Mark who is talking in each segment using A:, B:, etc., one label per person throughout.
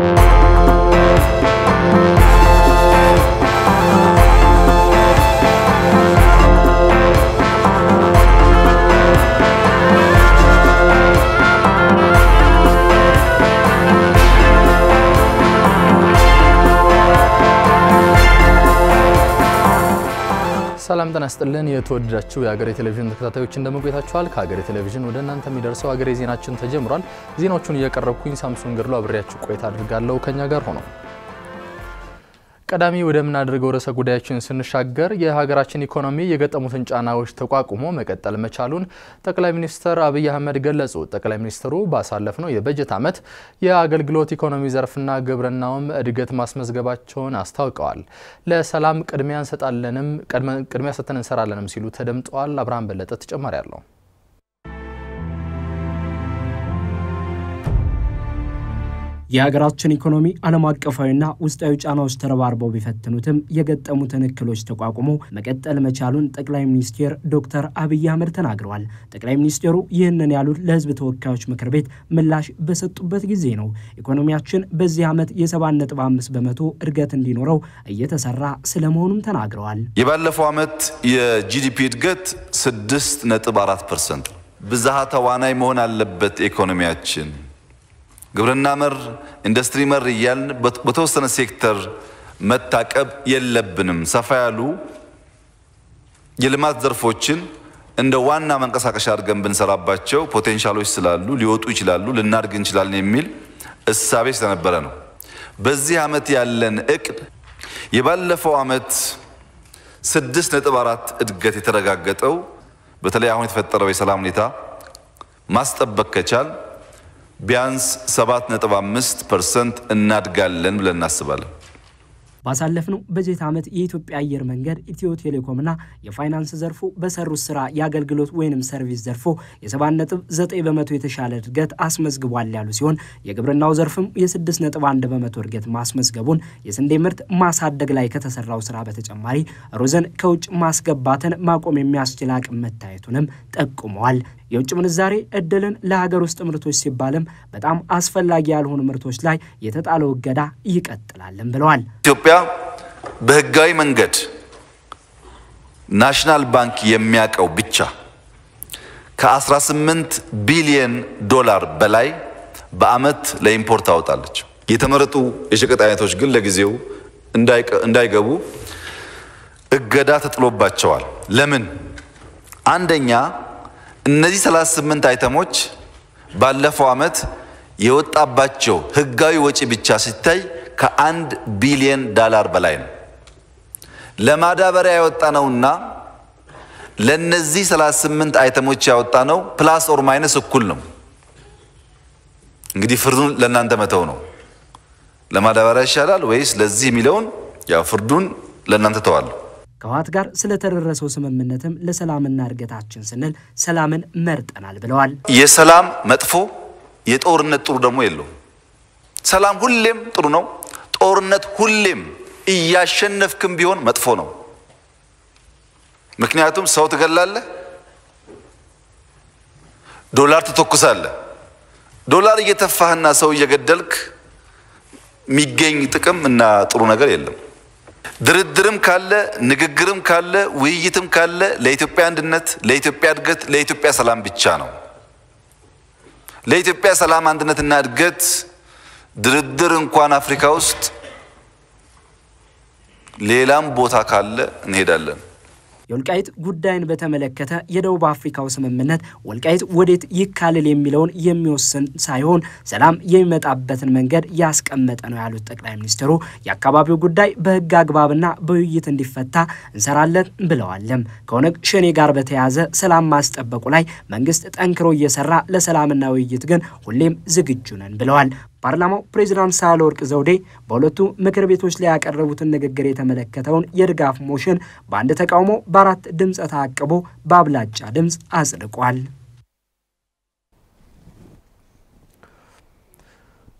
A: you ሰላም ጤና ይስጥልን። የተወደዳችሁ የሀገሬ ቴሌቪዥን ተከታታዮች እንደመቆየታችኋል። ከሀገሬ ቴሌቪዥን ወደ እናንተ የሚደርሰው ሀገሬ ዜናችን ተጀምሯል። ዜናዎቹን እያቀረብኩኝ ሳምሶን ገድሎ አብሬያችሁ ቆይታ አድርጋለሁ። ከኛ ጋር ሆነው ቀዳሚ ወደምናደርገው ርዕሰ ጉዳያችን ስንሻገር የሀገራችን ኢኮኖሚ የገጠሙትን ጫናዎች ተቋቁሞ መቀጠል መቻሉን ጠቅላይ ሚኒስትር አብይ አህመድ ገለጹ። ጠቅላይ ሚኒስትሩ ባሳለፍነው የበጀት ዓመት የአገልግሎት ኢኮኖሚ ዘርፍና ግብርናውም እድገት ማስመዝገባቸውን አስታውቀዋል። ለሰላም ቅድሚያ እንሰጣለንም ቅድሚያ ሰጥተን እንሰራለንም ሲሉ ተደምጠዋል። አብርሃም በለጠ ተጨማሪ አለው።
B: የሀገራችን ኢኮኖሚ ዓለም አቀፋዊና ውስጣዊ ጫናዎች ተረባርበው ቢፈትኑትም የገጠሙ ትንክሎች ተቋቁሞ መቀጠል መቻሉን ጠቅላይ ሚኒስቴር ዶክተር አብይ አህመድ ተናግረዋል። ጠቅላይ ሚኒስቴሩ ይህንን ያሉት ለህዝብ ተወካዮች ምክር ቤት ምላሽ በሰጡበት ጊዜ ነው። ኢኮኖሚያችን በዚህ ዓመት የ አምስት በመቶ እድገት እንዲኖረው እየተሰራ ስለመሆኑም ተናግረዋል።
C: የባለፈው ዓመት የጂዲፒ እድገት አራት ፐርሰንት ብዝሃ ተዋናይ መሆን አለበት ኢኮኖሚያችን ግብርና መር ኢንዱስትሪ መር እያልን በተወሰነ ሴክተር መታቀብ የለብንም። ሰፋ ያሉ የልማት ዘርፎችን እንደ ዋና መንቀሳቀሻ አድርገን ብንሰራባቸው ፖቴንሻሎች ስላሉ ሊወጡ ይችላሉ፣ ልናድግ እንችላለን የሚል እሳቤ ስለነበረ ነው። በዚህ ዓመት ያለን እቅድ የባለፈው ዓመት ስድስት ነጥብ አራት እድገት የተረጋገጠው በተለይ አሁን የተፈጠረው የሰላም ሁኔታ ማስጠበቅ ከቻል ቢያንስ 7.5 ፐርሰንት እናድጋለን ብለን እናስባለን።
B: ባሳለፍነው በጀት ዓመት የኢትዮጵያ አየር መንገድ፣ ኢትዮ ቴሌኮምና የፋይናንስ ዘርፉ በሰሩት ስራ የአገልግሎት ወይንም ሰርቪስ ዘርፎ የ7.9 በመቶ የተሻለ እድገት አስመዝግቧል ያሉ ሲሆን የግብርናው ዘርፍም የ6.1 በመቶ እድገት ማስመዝገቡን የስንዴ ምርት ማሳደግ ላይ ከተሰራው ስራ በተጨማሪ ሩዝን ከውጭ ማስገባትን ማቆም የሚያስችል አቅም መታየቱንም ጠቁመዋል። የውጭ ምንዛሬ እድልን ለሀገር ውስጥ ምርቶች ሲባልም በጣም አስፈላጊ ያልሆኑ ምርቶች ላይ የተጣለው እገዳ ይቀጥላልም ብለዋል።
C: ኢትዮጵያ በህጋዊ መንገድ ናሽናል ባንክ የሚያውቀው ብቻ ከ18 ቢሊየን ዶላር በላይ በአመት ለኢምፖርት ታወጣለች። የተመረጡ የሸቀጥ አይነቶች ግን ለጊዜው እንዳይገቡ እገዳ ተጥሎባቸዋል። ለምን? አንደኛ እነዚህ 38 አይተሞች ባለፈው ዓመት የወጣባቸው ህጋዊ ወጪ ብቻ ሲታይ ከአንድ ቢሊየን ዳላር በላይ ነው። ለማዳበሪያ ያወጣ ነውና ለነዚህ 38 አይተሞች ያወጣ ነው ፕላስ ኦር ማይነስ እኩል ነው። እንግዲህ ፍርዱን ለእናንተ መተው ነው። ለማዳበሪያ ይሻላል ወይስ ለዚህ የሚለውን ያው ፍርዱን ለእናንተ ተዋለሁ።
B: ከህወሓት ጋር ስለተደረሰው ስምምነትም ለሰላምና እድገታችን ስንል ሰላምን መርጠናል
C: ብለዋል። የሰላም መጥፎ የጦርነት ጥሩ ደግሞ የለውም። ሰላም ሁሌም ጥሩ ነው። ጦርነት ሁሌም እያሸነፍክም ቢሆን መጥፎ ነው። ምክንያቱም ሰው ትገላለህ፣ ዶላር ትተኩሳለህ። ዶላር እየተፋህና ሰው እየገደልክ የሚገኝ ጥቅም እና ጥሩ ነገር የለም። ድርድርም ካለ ንግግርም ካለ ውይይትም ካለ ለኢትዮጵያ አንድነት፣ ለኢትዮጵያ እድገት፣ ለኢትዮጵያ ሰላም ብቻ ነው። ለኢትዮጵያ ሰላም አንድነትና እድገት ድርድር እንኳን አፍሪካ ውስጥ ሌላም ቦታ ካለ እንሄዳለን።
B: የወልቃይት ጉዳይን በተመለከተ የደቡብ አፍሪካው ስምምነት ወልቃይት ወዴት ይካልል የሚለውን የሚወስን ሳይሆን ሰላም የሚመጣበትን መንገድ ያስቀመጠ ነው ያሉት ጠቅላይ ሚኒስትሩ የአካባቢው ጉዳይ በህግ አግባብና በውይይት እንዲፈታ እንሰራለን ብለዋለም። ከኦነግ ሸኔ ጋር በተያያዘ ሰላም ማስጠበቁ ላይ መንግስት ጠንክሮ እየሰራ ለሰላምና ውይይት ግን ሁሌም ዝግጁ ነን ብለዋል። ፓርላማው ፕሬዚዳንት ሳህለወርቅ ዘውዴ በሁለቱ ምክር ቤቶች ላይ ያቀረቡትን ንግግር የተመለከተውን የድጋፍ ሞሽን በአንድ ተቃውሞ በአራት ድምፀ ተአቅቦ በአብላጫ ድምፅ አጽድቋል።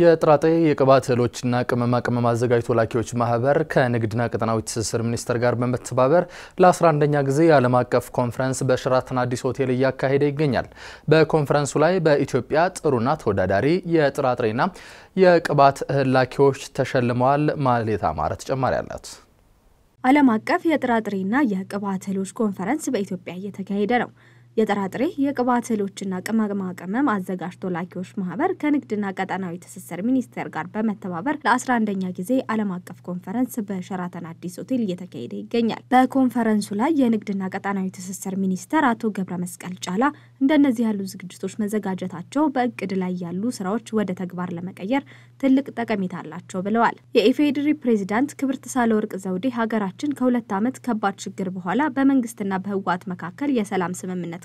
A: የጥራጥሬ የቅባት እህሎችና ቅመማ ቅመም አዘጋጅቶ ላኪዎች ማህበር ከንግድና ቀጠናዊ ትስስር ሚኒስቴር ጋር በመተባበር ለ11ኛ ጊዜ የዓለም አቀፍ ኮንፈረንስ በሸራተን አዲስ ሆቴል እያካሄደ ይገኛል። በኮንፈረንሱ ላይ በኢትዮጵያ ጥሩና ተወዳዳሪ የጥራጥሬና የቅባት እህል ላኪዎች ተሸልመዋል። ማሌታ ማረ ተጨማሪ አላት።
D: ዓለም አቀፍ የጥራጥሬና የቅባት እህሎች ኮንፈረንስ በኢትዮጵያ እየተካሄደ ነው። የጥራጥሬ የቅባት እህሎችና ቅመማ ቅመም አዘጋጅቶ ላኪዎች ማህበር ከንግድና ቀጠናዊ ትስስር ሚኒስቴር ጋር በመተባበር ለ11ኛ ጊዜ ዓለም አቀፍ ኮንፈረንስ በሸራተን አዲስ ሆቴል እየተካሄደ ይገኛል። በኮንፈረንሱ ላይ የንግድና ቀጠናዊ ትስስር ሚኒስቴር አቶ ገብረ መስቀል ጫላ እንደነዚህ ያሉ ዝግጅቶች መዘጋጀታቸው በእቅድ ላይ ያሉ ስራዎች ወደ ተግባር ለመቀየር ትልቅ ጠቀሜታ አላቸው ብለዋል። የኢፌዴሪ ፕሬዚዳንት ክብርት ሳህለወርቅ ዘውዴ ሀገራችን ከሁለት ዓመት ከባድ ችግር በኋላ በመንግስትና በህወሓት መካከል የሰላም ስምምነት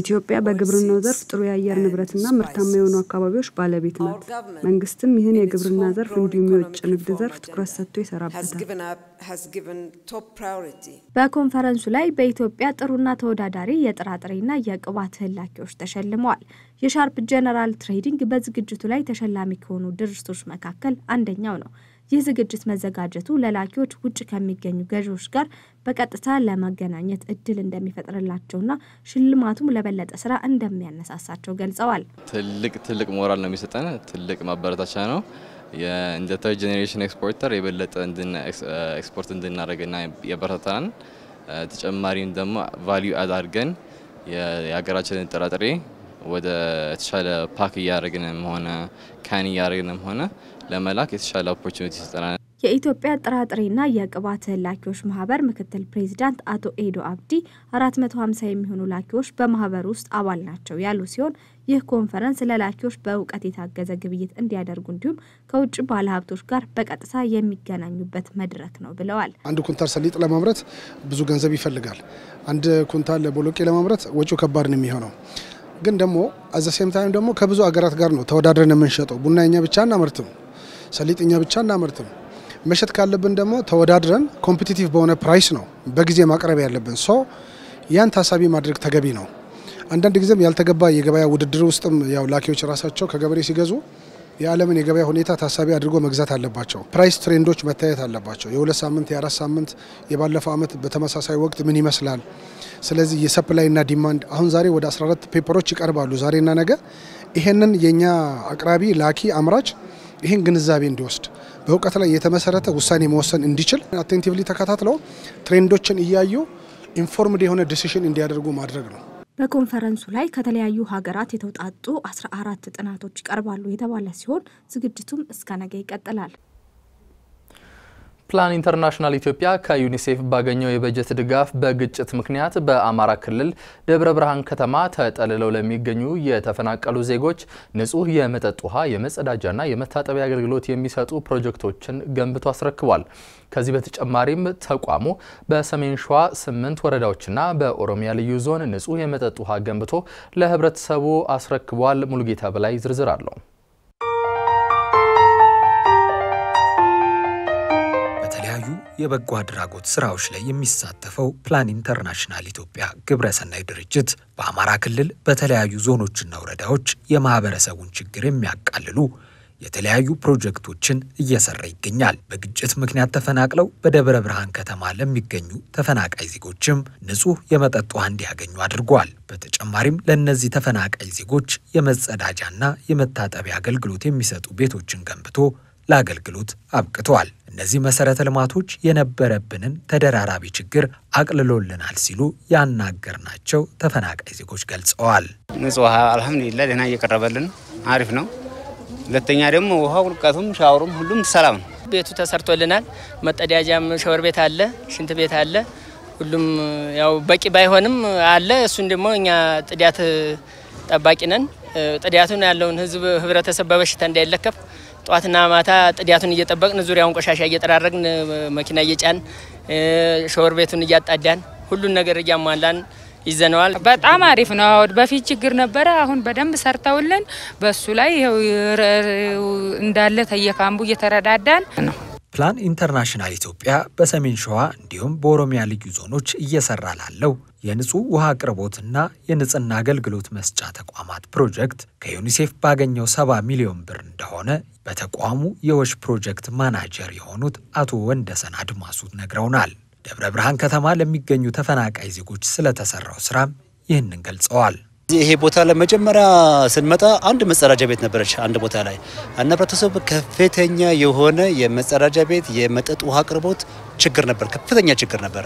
B: ኢትዮጵያ በግብርናው ዘርፍ ጥሩ የአየር ንብረትና ምርታማ የሆኑ
D: አካባቢዎች ባለቤት ናት። መንግስትም ይህን የግብርና ዘርፍ እንዲሁም የውጭ ንግድ ዘርፍ ትኩረት ሰጥቶ ይሰራበታል። በኮንፈረንሱ ላይ በኢትዮጵያ ጥሩና ተወዳዳሪ የጥራጥሬና የቅባት ህላኪዎች ተሸልመዋል። የሻርፕ ጄኔራል ትሬዲንግ በዝግጅቱ ላይ ተሸላሚ ከሆኑ ድርጅቶች መካከል አንደኛው ነው። ይህ ዝግጅት መዘጋጀቱ ለላኪዎች ውጭ ከሚገኙ ገዢዎች ጋር በቀጥታ ለመገናኘት እድል እንደሚፈጥርላቸውና ሽልማቱም ለበለጠ ስራ እንደሚያነሳሳቸው ገልጸዋል።
A: ትልቅ ትልቅ ሞራል ነው የሚሰጠን፣ ትልቅ ማበረታቻ ነው። እንደ ተርድ ጄኔሬሽን ኤክስፖርተር የበለጠ ኤክስፖርት እንድናደርግና የበረታታን ተጨማሪም ደግሞ ቫሊዩ አድ አድርገን የሀገራችንን ጥራጥሬ ወደ ተሻለ ፓክ እያደረግንም ሆነ ካን እያደረግንም ሆነ ለመላክ የተሻለ ኦፖርቹኒቲ ይሰጠናል።
D: የኢትዮጵያ ጥራጥሬና የቅባት ላኪዎች ማህበር ምክትል ፕሬዚዳንት አቶ ኤዶ አብዲ 450 የሚሆኑ ላኪዎች በማህበር ውስጥ አባል ናቸው ያሉ ሲሆን ይህ ኮንፈረንስ ለላኪዎች በእውቀት የታገዘ ግብይት እንዲያደርጉ እንዲሁም ከውጭ ባለሀብቶች ጋር በቀጥታ የሚገናኙበት መድረክ
E: ነው ብለዋል። አንድ ኩንታል ሰሊጥ ለማምረት ብዙ ገንዘብ ይፈልጋል። አንድ ኩንታል ቦሎቄ ለማምረት ወጪው ከባድ ነው የሚሆነው ግን ደግሞ አዘሴም ታይም ደግሞ ከብዙ ሀገራት ጋር ነው ተወዳድረን የምንሸጠው። ቡና እኛ ብቻ አናመርትም። ሰሊጥ እኛ ብቻ እናመርትም። መሸጥ ካለብን ደግሞ ተወዳድረን ኮምፒቲቲቭ በሆነ ፕራይስ ነው በጊዜ ማቅረብ ያለብን። ሶ ያን ታሳቢ ማድረግ ተገቢ ነው። አንዳንድ ጊዜም ያልተገባ የገበያ ውድድር ውስጥም ያው ላኪዎች ራሳቸው ከገበሬ ሲገዙ የዓለምን የገበያ ሁኔታ ታሳቢ አድርጎ መግዛት አለባቸው። ፕራይስ ትሬንዶች መታየት አለባቸው። የሁለት ሳምንት፣ የአራት ሳምንት፣ የባለፈው ዓመት በተመሳሳይ ወቅት ምን ይመስላል? ስለዚህ የሰፕላይ እና ዲማንድ አሁን ዛሬ ወደ 14 ፔፐሮች ይቀርባሉ ዛሬና ነገ። ይሄንን የኛ አቅራቢ ላኪ አምራች ይህን ግንዛቤ እንዲወስድ በእውቀት ላይ የተመሰረተ ውሳኔ መወሰን እንዲችል አቴንቲቭሊ ተከታትለው ትሬንዶችን እያዩ ኢንፎርምድ የሆነ ዲሲሽን እንዲያደርጉ
A: ማድረግ ነው።
D: በኮንፈረንሱ ላይ ከተለያዩ ሀገራት የተውጣጡ 14 አራት ጥናቶች ይቀርባሉ የተባለ ሲሆን ዝግጅቱም እስከ ነገ ይቀጥላል።
A: ፕላን ኢንተርናሽናል ኢትዮጵያ ከዩኒሴፍ ባገኘው የበጀት ድጋፍ በግጭት ምክንያት በአማራ ክልል ደብረ ብርሃን ከተማ ተጠልለው ለሚገኙ የተፈናቀሉ ዜጎች ንጹህ የመጠጥ ውሃ፣ የመጸዳጃና የመታጠቢያ አገልግሎት የሚሰጡ ፕሮጀክቶችን ገንብቶ አስረክቧል። ከዚህ በተጨማሪም ተቋሙ በሰሜን ሸዋ ስምንት ወረዳዎችና በኦሮሚያ ልዩ ዞን ንጹህ የመጠጥ ውሃ ገንብቶ ለህብረተሰቡ አስረክቧል። ሙሉጌታ በላይ ዝርዝር አለው።
F: የበጎ አድራጎት ስራዎች ላይ የሚሳተፈው ፕላን ኢንተርናሽናል ኢትዮጵያ ግብረሰናይ ድርጅት በአማራ ክልል በተለያዩ ዞኖችና ወረዳዎች የማህበረሰቡን ችግር የሚያቃልሉ የተለያዩ ፕሮጀክቶችን እየሰራ ይገኛል። በግጭት ምክንያት ተፈናቅለው በደብረ ብርሃን ከተማ ለሚገኙ ተፈናቃይ ዜጎችም ንጹህ የመጠጥ ውሃ እንዲያገኙ አድርጓል። በተጨማሪም ለእነዚህ ተፈናቃይ ዜጎች የመጸዳጃና የመታጠቢያ አገልግሎት የሚሰጡ ቤቶችን ገንብቶ ለአገልግሎት አብቅተዋል። እነዚህ መሰረተ ልማቶች የነበረብንን ተደራራቢ ችግር አቅልሎልናል ሲሉ ያናገርናቸው
E: ተፈናቃይ ዜጎች ገልጸዋል። ንጹህ ውሃ አልሐምዱሊላ ደህና እየቀረበልን አሪፍ ነው። ሁለተኛ ደግሞ ውሃ ውልቀቱም፣ ሻወሩም ሁሉም ሰላም ነው።
B: ቤቱ ተሰርቶልናል። መጠዳጃም ሸወር ቤት አለ፣ ሽንት ቤት አለ። ሁሉም ያው በቂ ባይሆንም አለ። እሱን ደግሞ እኛ ጥዳት ጠባቂ ነን። ጥዳቱን ያለውን ህዝብ ህብረተሰብ በበሽታ እንዳይለከፍ ጠዋትና ማታ ጥዳቱን እየጠበቅን ዙሪያውን ቆሻሻ እየጠራረግን መኪና እየጫን ሾወር ቤቱን እያጣዳን ሁሉን ነገር እያሟላን ይዘነዋል። በጣም አሪፍ ነው። በፊት ችግር ነበረ። አሁን በደንብ ሰርተውልን በሱ ላይ እንዳለ ተየካምቡ እየተረዳዳን ነው።
F: ፕላን ኢንተርናሽናል ኢትዮጵያ በሰሜን ሸዋ እንዲሁም በኦሮሚያ ልዩ ዞኖች እየሰራ ላለው የንጹህ ውሃ አቅርቦትና የንጽህና አገልግሎት መስጫ ተቋማት ፕሮጀክት ከዩኒሴፍ ባገኘው 70 ሚሊዮን ብር እንደሆነ በተቋሙ የወሽ ፕሮጀክት ማናጀር የሆኑት አቶ ወንደሰን አድማሱ ነግረውናል። ደብረ ብርሃን ከተማ ለሚገኙ ተፈናቃይ ዜጎች ስለተሰራው ስራም ይህንን
E: ገልጸዋል። ይሄ ቦታ ለመጀመሪያ ስንመጣ አንድ መጸዳጃ ቤት ነበረች አንድ ቦታ ላይ እና ህብረተሰቡ ከፍተኛ የሆነ የመጸዳጃ ቤት የመጠጥ ውሃ አቅርቦት ችግር ነበር፣ ከፍተኛ ችግር ነበረ።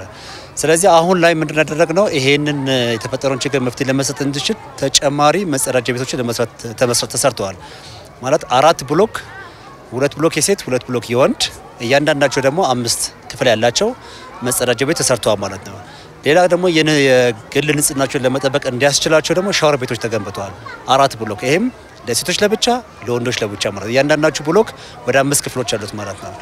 E: ስለዚህ አሁን ላይ ምንድን ያደረግ ነው ይሄንን የተፈጠረውን ችግር መፍትሄ ለመስጠት እንድችል ተጨማሪ መጸዳጃ ቤቶችን ለመስራት ተሰርተዋል። ማለት አራት ብሎክ፣ ሁለት ብሎክ የሴት ሁለት ብሎክ የወንድ እያንዳንዳቸው ደግሞ አምስት ክፍል ያላቸው መጸዳጃ ቤት ተሰርተዋል ማለት ነው። ሌላ ደግሞ የግል ንጽህናቸውን ለመጠበቅ እንዲያስችላቸው ደግሞ ሻወር ቤቶች ተገንብተዋል። አራት ብሎክ ይህም ለሴቶች ለብቻ ለወንዶች ለብቻ ማለት እያንዳንዳችሁ ብሎክ ወደ አምስት ክፍሎች አሉት ማለት ነው።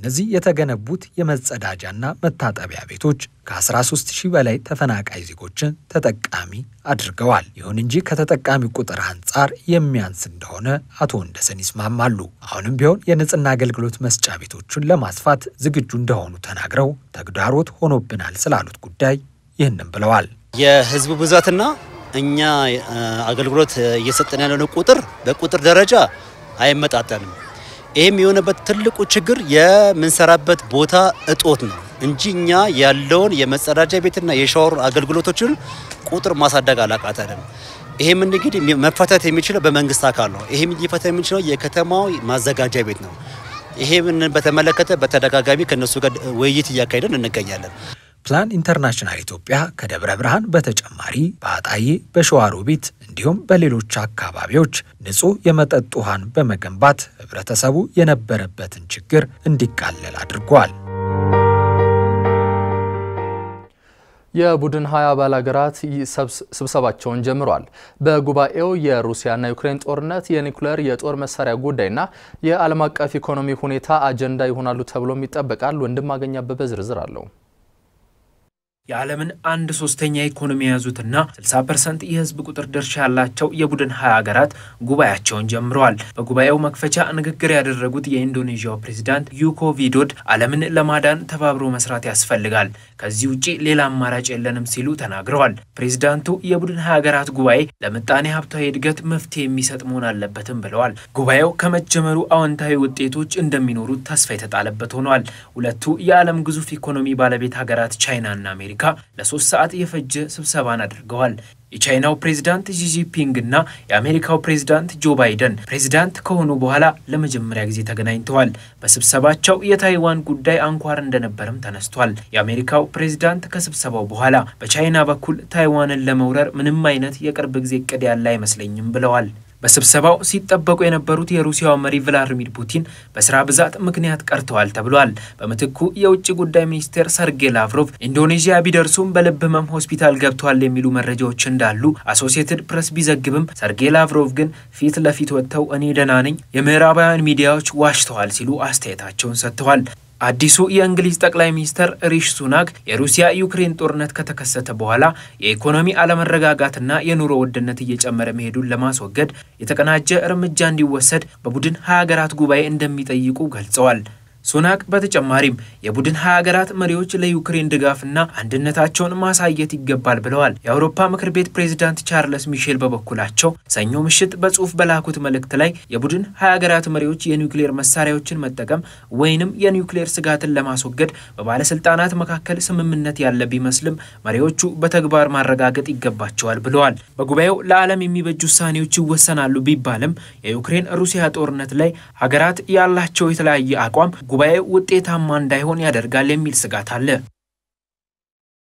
E: እነዚህ
F: የተገነቡት የመጸዳጃና መታጠቢያ ቤቶች ከ13 ሺህ በላይ ተፈናቃይ ዜጎችን ተጠቃሚ አድርገዋል። ይሁን እንጂ ከተጠቃሚ ቁጥር አንጻር የሚያንስ እንደሆነ አቶ ወንደሰን ይስማማሉ። አሁንም ቢሆን የንጽህና አገልግሎት መስጫ ቤቶቹን ለማስፋት ዝግጁ እንደሆኑ ተናግረው ተግዳሮት ሆኖብናል ስላሉት ጉዳይ ይህንም ብለዋል።
E: የህዝቡ ብዛትና እኛ አገልግሎት እየሰጠን ያለነው ቁጥር በቁጥር ደረጃ አይመጣጠንም። ይህም የሆነበት ትልቁ ችግር የምንሰራበት ቦታ እጦት ነው እንጂ እኛ ያለውን የመጸዳጃ ቤትና የሻወር አገልግሎቶችን ቁጥር ማሳደግ አላቃተንም። ይህም እንግዲህ መፈታት የሚችለው በመንግስት አካል ነው። ይህም ሊፈታ የሚችለው የከተማው ማዘጋጃ ቤት ነው። ይሄም በተመለከተ በተደጋጋሚ ከእነሱ ጋር ውይይት እያካሄደን እንገኛለን።
F: ፕላን ኢንተርናሽናል ኢትዮጵያ
E: ከደብረ ብርሃን
F: በተጨማሪ በአጣዬ በሸዋሮቢት እንዲሁም በሌሎች አካባቢዎች ንጹህ የመጠጥ ውሃን በመገንባት ህብረተሰቡ የነበረበትን ችግር እንዲቃለል አድርጓል።
A: የቡድን ሀያ አባል ሀገራት ስብሰባቸውን ጀምሯል። በጉባኤው የሩሲያና ዩክሬን ጦርነት፣ የኒውክሌር የጦር መሳሪያ ጉዳይና የዓለም አቀፍ ኢኮኖሚ ሁኔታ አጀንዳ ይሆናሉ ተብሎም ይጠበቃል። ወንድማገኝ አበበ ዝርዝር አለው።
G: የዓለምን አንድ ሶስተኛ ኢኮኖሚ የያዙትና 60 ፐርሰንት የህዝብ ቁጥር ድርሻ ያላቸው የቡድን ሀያ ሀገራት ጉባኤያቸውን ጀምረዋል። በጉባኤው መክፈቻ ንግግር ያደረጉት የኢንዶኔዥያው ፕሬዚዳንት ዩኮ ቪዶድ ዓለምን ለማዳን ተባብሮ መስራት ያስፈልጋል፣ ከዚህ ውጪ ሌላ አማራጭ የለንም ሲሉ ተናግረዋል። ፕሬዚዳንቱ የቡድን ሀያ ሀገራት ጉባኤ ለምጣኔ ሀብታዊ እድገት መፍትሄ የሚሰጥ መሆን አለበትም ብለዋል። ጉባኤው ከመጀመሩ አዎንታዊ ውጤቶች እንደሚኖሩት ተስፋ የተጣለበት ሆኗል። ሁለቱ የዓለም ግዙፍ ኢኮኖሚ ባለቤት ሀገራት ቻይናና አሜሪካ አሜሪካ ለሶስት ሰዓት የፈጀ ስብሰባን አድርገዋል። የቻይናው ፕሬዝዳንት ጂጂፒንግ እና የአሜሪካው ፕሬዝዳንት ጆ ባይደን ፕሬዝዳንት ከሆኑ በኋላ ለመጀመሪያ ጊዜ ተገናኝተዋል። በስብሰባቸው የታይዋን ጉዳይ አንኳር እንደነበርም ተነስቷል። የአሜሪካው ፕሬዝዳንት ከስብሰባው በኋላ በቻይና በኩል ታይዋንን ለመውረር ምንም አይነት የቅርብ ጊዜ እቅድ ያለ አይመስለኝም ብለዋል። በስብሰባው ሲጠበቁ የነበሩት የሩሲያው መሪ ቭላድሚር ፑቲን በስራ ብዛት ምክንያት ቀርተዋል ተብሏል። በምትኩ የውጭ ጉዳይ ሚኒስቴር ሰርጌ ላቭሮቭ ኢንዶኔዥያ ቢደርሱም በልብ ህመም ሆስፒታል ገብተዋል የሚሉ መረጃዎች እንዳሉ አሶሲየትድ ፕሬስ ቢዘግብም ሰርጌ ላቭሮቭ ግን ፊት ለፊት ወጥተው እኔ ደህና ነኝ፣ የምዕራባውያን ሚዲያዎች ዋሽተዋል ሲሉ አስተያየታቸውን ሰጥተዋል። አዲሱ የእንግሊዝ ጠቅላይ ሚኒስትር ሪሽ ሱናክ የሩሲያ ዩክሬን ጦርነት ከተከሰተ በኋላ የኢኮኖሚ አለመረጋጋትና የኑሮ ውድነት እየጨመረ መሄዱን ለማስወገድ የተቀናጀ እርምጃ እንዲወሰድ በቡድን ሀያ ሀገራት ጉባኤ እንደሚጠይቁ ገልጸዋል። ሱናክ በተጨማሪም የቡድን ሀያ ሀገራት መሪዎች ለዩክሬን ድጋፍና አንድነታቸውን ማሳየት ይገባል ብለዋል። የአውሮፓ ምክር ቤት ፕሬዚዳንት ቻርለስ ሚሼል በበኩላቸው ሰኞ ምሽት በጽሁፍ በላኩት መልእክት ላይ የቡድን ሀያ ሀገራት መሪዎች የኒውክሌር መሳሪያዎችን መጠቀም ወይንም የኒውክሌር ስጋትን ለማስወገድ በባለስልጣናት መካከል ስምምነት ያለ ቢመስልም መሪዎቹ በተግባር ማረጋገጥ ይገባቸዋል ብለዋል። በጉባኤው ለዓለም የሚበጁ ውሳኔዎች ይወሰናሉ ቢባልም የዩክሬን ሩሲያ ጦርነት ላይ ሀገራት ያላቸው የተለያየ አቋም ጉባኤ ውጤታማ እንዳይሆን ያደርጋል የሚል ስጋት አለ።